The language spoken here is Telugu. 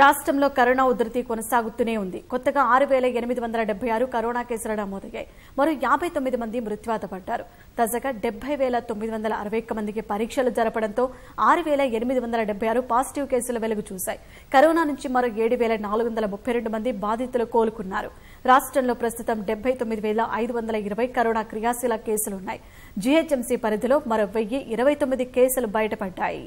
రాష్ట్రంలో కరోనా ఉధృతి కొనసాగుతూనే ఉంది కొత్తగా ఆరు వేల ఎనిమిది వందల డెబ్బై ఆరు కరోనా కేసులు నమోదయ్యాయి మరో యాభై తొమ్మిది మంది మృత్యువాత పడ్డారు తాజాగా డెబ్బై వేల తొమ్మిది వందల అరవై ఒక్క మందికి పరీక్షలు జరపడంతో ఆరు వేల ఎనిమిది వందల డెబ్బై ఆరు పాజిటివ్ కేసులు వెలుగు చూశాయి కరోనా నుంచి మరో ఏడు వేల నాలుగు వందల ముప్పై రెండు మంది బాధితులు కోలుకున్నారు రాష్ట్రంలో ప్రస్తుతం డెబ్బై తొమ్మిది వేల ఐదు వందల ఇరవై కరోనా క్రియాశీల కేసులున్నాయి జీహెచ్ఎంసీ పరిధిలో మరో వెయ్యి ఇరవై తొమ్మిది కేసులు బయటపడ్డాయి